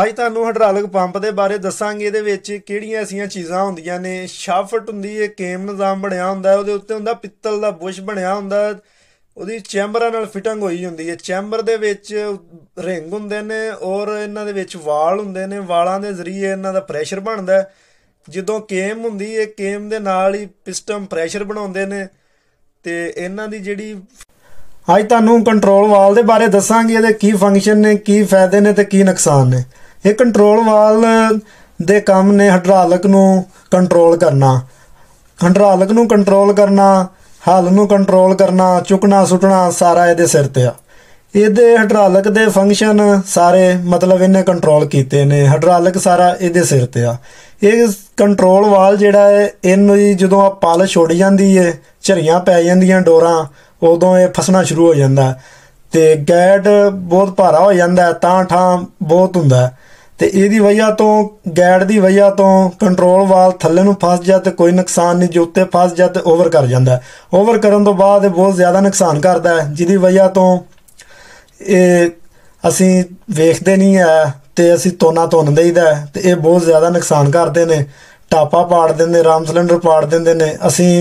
ਅੱਜ ਤੁਹਾਨੂੰ hydraulic pump ਦੇ ਬਾਰੇ ਦੱਸਾਂਗੇ ਇਹਦੇ ਵਿੱਚ ਕਿਹੜੀਆਂ ਐਸੀਆਂ ਚੀਜ਼ਾਂ ਹੁੰਦੀਆਂ ਨੇ ਸ਼ਾਫਟ ਹੁੰਦੀ ਹੈ ਕੇਮ ਨਿਜ਼ਾਮ ਬਣਿਆ ਹੁੰਦਾ ਉਹਦੇ ਉੱਤੇ ਹੁੰਦਾ ਪਿੱਤਲ ਦਾ ਬੁਸ਼ ਬਣਿਆ ਹੁੰਦਾ ਉਹਦੀ ਚੈਂਬਰਾਂ ਨਾਲ ਫਿਟਿੰਗ ਹੋਈ ਹੁੰਦੀ ਹੈ ਚੈਂਬਰ ਦੇ ਵਿੱਚ ਰਿੰਗ ਹੁੰਦੇ ਨੇ ਔਰ ਇਹਨਾਂ ਦੇ ਵਿੱਚ ਵਾਲ ਹੁੰਦੇ ਨੇ ਵਾਲਾਂ ਦੇ ਜ਼ਰੀਏ ਇਹਨਾਂ ਦਾ ਪ੍ਰੈਸ਼ਰ ਬਣਦਾ ਜਦੋਂ ਕੇਮ ਹੁੰਦੀ ਹੈ ਕੇਮ ਦੇ ਨਾਲ ਹੀ ਪਿਸਟਨ ਪ੍ਰੈਸ਼ਰ ਬਣਾਉਂਦੇ ਨੇ ਤੇ ਇਹਨਾਂ ਦੀ ਜਿਹੜੀ ਅੱਜ ਤੁਹਾਨੂੰ ਕੰਟਰੋਲ ਵਾਲ ਦੇ ਬਾਰੇ ਦੱਸਾਂਗੇ ਇਹਦੇ ਕੀ ਫੰਕਸ਼ਨ ਨੇ ਕੀ ਫਾਇਦੇ ਨੇ ਤੇ ਕੀ ਨੁਕਸਾਨ ਨੇ ਇਹ ਕੰਟਰੋਲ ਵਾਲ ਦੇ ਕੰਮ ਨੇ ਹਾਈਡ੍ਰੌਲਿਕ ਨੂੰ ਕੰਟਰੋਲ ਕਰਨਾ ਹਾਈਡ੍ਰੌਲਿਕ ਨੂੰ ਕੰਟਰੋਲ ਕਰਨਾ ਹਲ ਨੂੰ ਕੰਟਰੋਲ ਕਰਨਾ ਚੁਕਣਾ ਸੁਟਣਾ ਸਾਰਾ ਇਹਦੇ ਸਿਰ ਤੇ ਆ ਇਹਦੇ ਹਾਈਡ੍ਰੌਲਿਕ ਦੇ ਫੰਕਸ਼ਨ ਸਾਰੇ ਮਤਲਬ ਇਹਨੇ ਕੰਟਰੋਲ ਕੀਤੇ ਨੇ ਹਾਈਡ੍ਰੌਲਿਕ ਸਾਰਾ ਇਹਦੇ ਸਿਰ ਤੇ ਆ ਇਹ ਕੰਟਰੋਲ ਵਾਲ ਜਿਹੜਾ ਹੈ ਇਹਨੂੰ ਜਦੋਂ ਆ ਪਲ ਛੁੱਟ ਜਾਂਦੀ ਏ ਝਰੀਆਂ ਪੈ ਜਾਂਦੀਆਂ ਡੋਰਾਂ ਉਦੋਂ ਇਹ ਫਸਣਾ ਸ਼ੁਰੂ ਹੋ ਜਾਂਦਾ ਤੇ ਗੈਟ ਬਹੁਤ ਭਾਰਾ ਹੋ ਜਾਂਦਾ ਤਾਂ ਠਾਂ ਬਹੁਤ ਹੁੰਦਾ ਤੇ ਇਹਦੀ ਵਜ੍ਹਾ ਤੋਂ ਗੈਡ ਦੀ ਵਜ੍ਹਾ ਤੋਂ ਕੰਟਰੋਲ ਵਾਲ ਥੱਲੇ ਨੂੰ ਫਸ ਜਾ ਤੇ ਕੋਈ ਨੁਕਸਾਨ ਨਹੀਂ ਜੇ ਉੱਤੇ ਫਸ ਜਾ ਤੇ ਓਵਰ ਕਰ ਜਾਂਦਾ ਓਵਰ ਕਰਨ ਤੋਂ ਬਾਅਦ ਇਹ ਬਹੁਤ ਜ਼ਿਆਦਾ ਨੁਕਸਾਨ ਕਰਦਾ ਹੈ ਜਿਹਦੀ ਵਜ੍ਹਾ ਤੋਂ ਇਹ ਅਸੀਂ ਵੇਖਦੇ ਨਹੀਂ ਆ ਤੇ ਅਸੀਂ ਤੋਨਾ ਧੁੰਨ ਦੇਈਦਾ ਤੇ ਇਹ ਬਹੁਤ ਜ਼ਿਆਦਾ ਨੁਕਸਾਨ ਕਰਦੇ ਨੇ ਟਾਪਾ ਪਾੜ ਦਿੰਦੇ ਰਾਮ ਸਿਲੰਡਰ ਪਾੜ ਦਿੰਦੇ ਨੇ ਅਸੀਂ